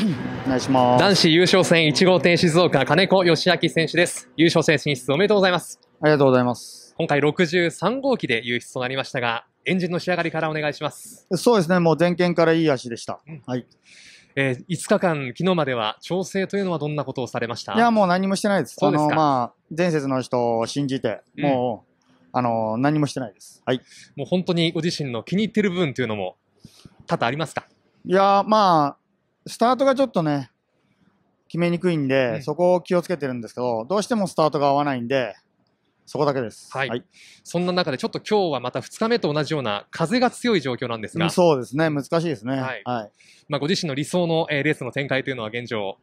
お願いします。男子優勝戦1号艇静岡金子義明選手です。優勝戦進出おめでとうございます。ありがとうございます。今回63号機で優出となりましたが、エンジンの仕上がりからお願いします。そうですね、もう前見からいい足でした。うん、はい。えー、5日間、昨日までは調整というのはどんなことをされましたいや、もう何もしてないです。そうですかあの、まあ、前節の人を信じて、うん、もう、あの、何もしてないです。はい。もう本当にご自身の気に入ってる部分というのも多々ありますかいや、まあ、スタートがちょっとね、決めにくいんで、うん、そこを気をつけてるんですけど、どうしてもスタートが合わないんで、そこだけです、はい。はい。そんな中で、ちょっと今日はまた2日目と同じような風が強い状況なんですが。そうですね、難しいですね。はい。はい、まあ、ご自身の理想の、えー、レースの展開というのは現状。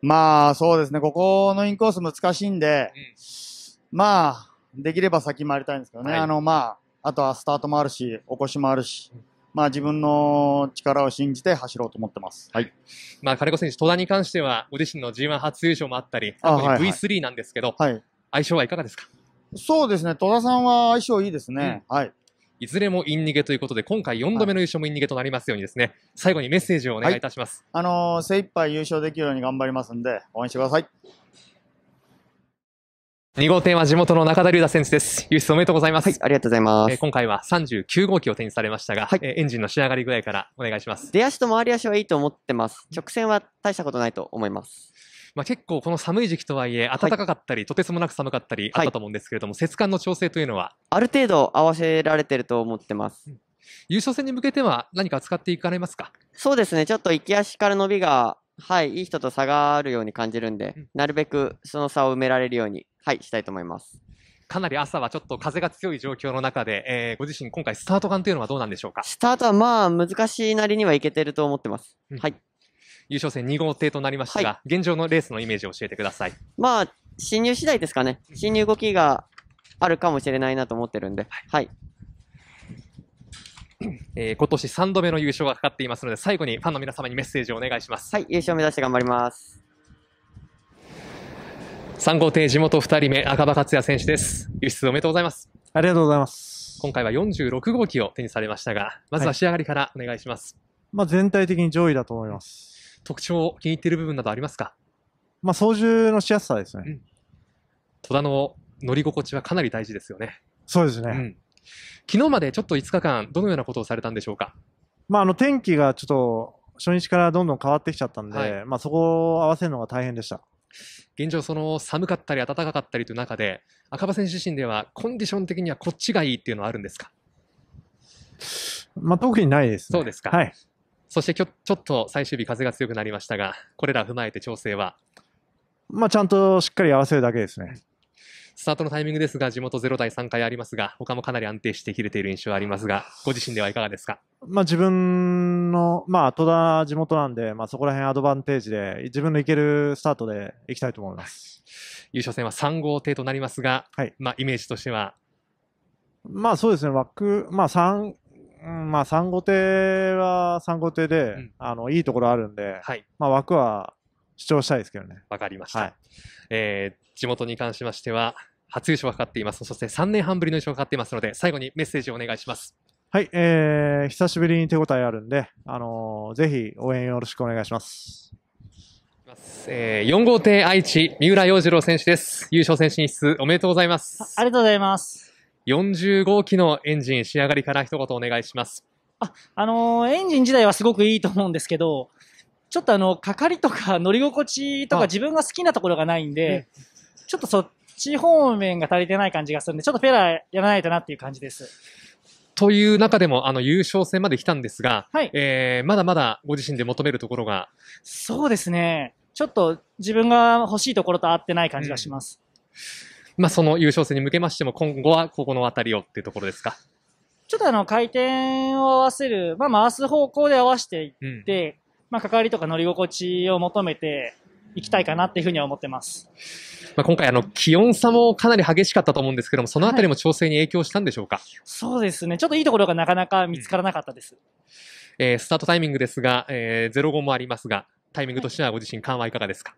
まあ、そうですね、ここのインコース難しいんで、うん、まあ、できれば先回りたいんですけどね、はい、あの、まあ、あとはスタートもあるし、起こしもあるし。うんまあ、自分の力を信じて走ろうと思ってます。はい。まあ、金子選手、戸田に関しては、ご自身の G1 初優勝もあったり、あはい、V3 なんですけど、はい、相性はいかがですかそうですね、戸田さんは相性いいですね。うん、はい。いずれもイン逃げということで、今回4度目の優勝もイン逃げとなりますようにですね、はい、最後にメッセージをお願いいたします。はい、あのー、精一杯優勝できるように頑張りますんで、応援してください。2号店は地元の中田龍太選手です。優勝おめでとうございます。はい、ありがとうございます。えー、今回は39号機を展示されましたが、はい、えー、エンジンの仕上がりぐらいからお願いします。出足と回り足はいいと思ってます。直線は大したことないと思います。まあ、結構この寒い時期とはいえ暖かかったり、とてつもなく寒かったりあったと思うんですけれども、はい、節間の調整というのはある程度合わせられてると思ってます、うん、優勝戦に向けては何か使っていかれますかそうですねちょっと行き足から伸びがはい、いい人と差があるように感じるんで、うん、なるべくその差を埋められるように、はい、したいと思います。かなり朝はちょっと風が強い状況の中で、えー、ご自身、今回、スタート感というのはどうなんでしょうか。スタートはまあ、難しいなりにはいけてると思ってます。うん、はい。優勝戦2号艇となりましたが、はい、現状のレースのイメージを教えてください。まあ、進入次第ですかね。進入動きがあるかもしれないなと思ってるんで、はい、はい えー、今年3度目の優勝がかかっていますので、最後にファンの皆様にメッセージをお願いします。はい、優勝目指して頑張ります。3号艇地元2人目、赤羽克也選手です。輸出おめでとうございます。ありがとうございます。今回は46号機を手にされましたが、まずは仕上がりからお願いします。はい、まあ、全体的に上位だと思います。特徴、気に入っている部分などありますかまあ、操縦のしやすさですね。うん、戸田の乗り心地はかなり大事ですよね。そうですね。うん昨日までちょっと5日間、どのようなことをされたんでしょうか。まあ、あの天気がちょっと初日からどんどん変わってきちゃったんで、はい、まあ、そこを合わせるのが大変でした。現状、その寒かったり暖かかったりという中で、赤羽選手自身ではコンディション的にはこっちがいいっていうのはあるんですか。まあ、特にないです、ね、そうですか。はい。そしてきょちょっと最終日風が強くなりましたが、これら踏まえて調整は。まあ、ちゃんとしっかり合わせるだけですね。スタートのタイミングですが、地元0台3回ありますが、他もかなり安定して切れている印象はありますが、ご自身ではいかがですか。まあ、自分の、まあ、戸田地元なんで、まあ、そこら辺アドバンテージで、自分のいけるスタートでいきたいと思います。優勝戦は3号艇となりますが、はい、まあ、イメージとしては。まあ、そうですね、枠、まあ、3、うん、まあ、3号艇は3号艇で、うん、あの、いいところあるんで、はい、まあ、枠は、主張したいですけどね。わかりました、はい、えー、地元に関しましては、初優勝がかかっています。そして3年半ぶりの優勝がかかっていますので、最後にメッセージをお願いします。はい、えー、久しぶりに手応えあるんで、あのー、ぜひ応援よろしくお願いします。えー、4号艇愛知、三浦洋次郎選手です。優勝戦進出おめでとうございます。ありがとうございます。40号機のエンジン仕上がりから一言お願いします。あ、あのー、エンジン自体はすごくいいと思うんですけど、ちょっとあの、かかりとか乗り心地とか自分が好きなところがないんで、ちょっとそっち方面が足りてない感じがするんで、ちょっとペラやらないとなっていう感じです。という中でもあの優勝戦まで来たんですが、はい、えー、まだまだご自身で求めるところがそうですね、ちょっと自分が欲しいところと合ってない感じがします、うん、まあ、その優勝戦に向けましても、今後はここの辺りをっていうところですかちょっとあの回転を合わせる、まあ、回す方向で合わせていって、まあ、関わりとか乗り心地を求めていきたいかなっていうふうには思ってます。まあ、今回あの気温差もかなり激しかったと思うんですけども、そのあたりも調整に影響したんでしょうか、はい、そうですね。ちょっといいところがなかなか見つからなかったです。えー、スタートタイミングですが、えー、ロ5もありますが、タイミングとしてはご自身、感はいかがですか、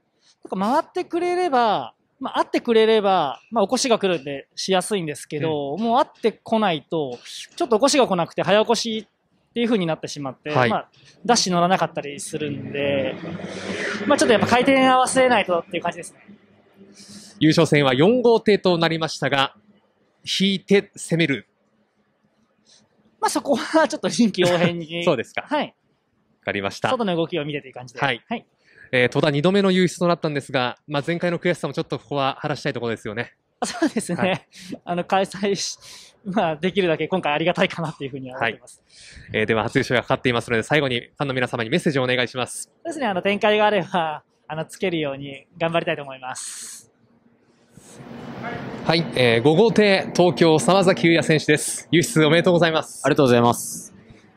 はい、回ってくれれば、まあ、会ってくれれば、まあ、お越しが来るんでしやすいんですけど、うん、もう会ってこないと、ちょっとお越しが来なくて、早起こしっていう風になってしまって、はい、まあ、ダッシュ乗らなかったりするんで、まあ、ちょっとやっぱ回転合わせないとっていう感じですね。優勝戦は4号艇となりましたが、引いて攻める。まあ、そこはちょっと臨機応変に。そうですか。はい。わかりました。外の動きを見てという感じで。はい。はい、えー、戸田2度目の優勝となったんですが、まあ、前回の悔しさもちょっとここは晴らしたいところですよね。そうですね。はい、あの、開催し、まあ、できるだけ今回ありがたいかなというふうに思ってます。はい、えー、では、初優勝がかかっていますので、最後にファンの皆様にメッセージをお願いします。そうですね、あの、展開があれば、あの、つけるように頑張りたいと思います。はい、えー、5号艇、東京、沢崎優也選手です。輸出おめでとうございます。ありがとうございます。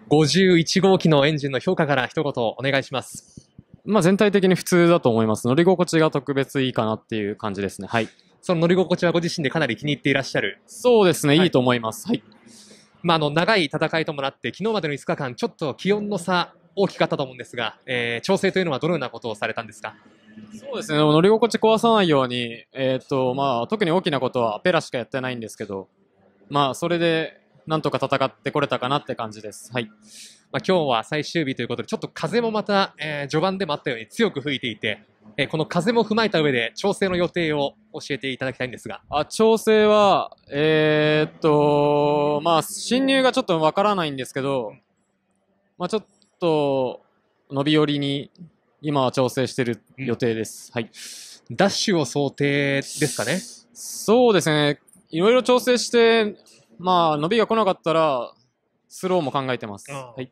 51号機のエンジンの評価から一言お願いします。まあ、全体的に普通だと思います。乗り心地が特別いいかなっていう感じですね。はい。その乗り心地はご自身でかなり気に入っていらっしゃる。そうですね、はい、いいと思います。はい。まあ、の、長い戦いともなって、昨日までの5日間、ちょっと気温の差、大きかったと思うんですが、えー、調整というのはどのようなことをされたんですかそうですね、乗り心地壊さないように、えーとまあ、特に大きなことはアペラしかやってないんですけど、まあ、それでなんとか戦ってこれたかなって感じです。はいまあ、今日は最終日ということで、ちょっと風もまた、えー、序盤でもあったように強く吹いていて、えー、この風も踏まえた上で調整の予定を教えていただきたいんですが。あ調整は、えー、っと、まあ、侵入がちょっとわからないんですけど、まあ、ちょっと、伸び寄りに、今は調整してる予定です、うん、はい。ダッシュを想定ですかねそうですね。いろいろ調整して、まあ、伸びが来なかったら、スローも考えてます。はい。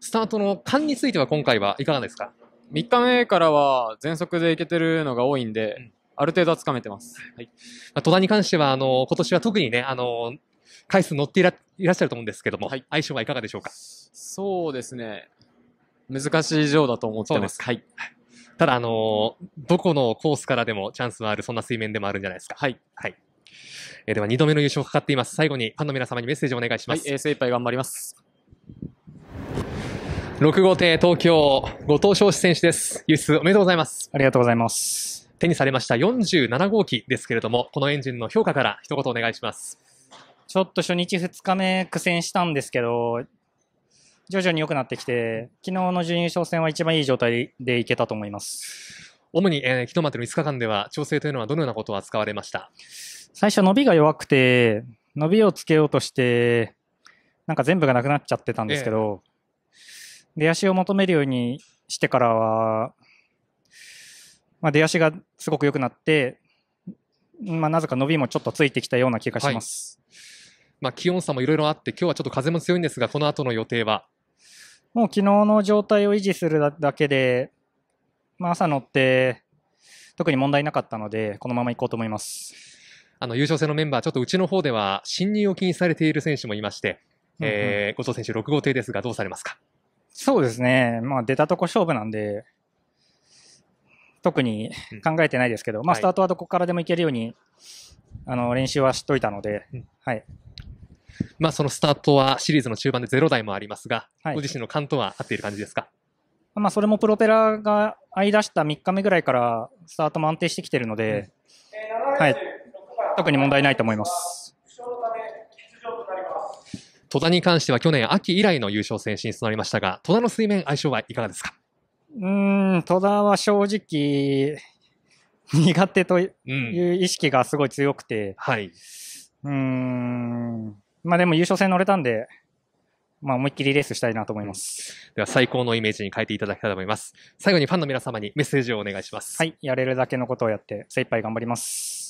スタートの勘については今回はいかがですか3日目からは全速でいけてるのが多いんで、うん、ある程度はつかめてます。はい、まあ、戸田に関しては、あの、今年は特にね、あの、回数乗っていらいらっしゃると思うんですけども、はい、相性はいかがでしょうかそうですね。難しい上だと思ってます。すはい。ただ、あのどこのコースからでもチャンスはある、そんな水面でもあるんじゃないですか。はい。はい。えー、では、2度目の優勝かかっています。最後にファンの皆様にメッセージをお願いします。はい、え精一杯頑張ります。六号艇東京、後藤翔志選手です。輸出おめでとうございます。ありがとうございます。手にされました47号機ですけれども、このエンジンの評価から一言お願いします。ちょっと初日2日目苦戦したんですけど、徐々に良くなってきて、昨日の準優勝戦は一番いい状態でいけたと思います。主に、えー、昨日までの5日間では調整というのはどのようなことを扱われました最初伸びが弱くて、伸びをつけようとして、なんか全部がなくなっちゃってたんですけど、えー出足を求めるようにしてからは、まあ、出足がすごく良くなって、まあ、なぜか伸びもちょっとついてきたような気がします。はい、まあ、気温差もいろいろあって、今日はちょっと風も強いんですが、この後の予定はもう昨日の状態を維持するだけで、まあ、朝乗って、特に問題なかったので、このまま行こうと思います。あの優勝戦のメンバー、ちょっとうちの方では、侵入を気にされている選手もいまして、えー、後藤選手、6号艇ですが、どうされますか。そうですね。まあ、出たとこ勝負なんで、特に考えてないですけど、うん、まあ、スタートはどこからでもいけるように、はい、あの、練習はしといたので、うん、はい。まあ、そのスタートはシリーズの中盤で0台もありますが、はい、ご自身の勘とは合っている感じですかまあ、それもプロペラが合い出した3日目ぐらいからスタートも安定してきてるので、うん、はい、特に問題ないと思います。戸田に関しては去年秋以来の優勝戦進出となりましたが、戸田の水面相性はいかがですかうん、戸田は正直、苦手という意識がすごい強くて、うん、はい。うん、まあでも優勝戦乗れたんで、まあ思いっきりレースしたいなと思います。では最高のイメージに変えていただきたいと思います。最後にファンの皆様にメッセージをお願いします。はい、やれるだけのことをやって精一杯頑張ります。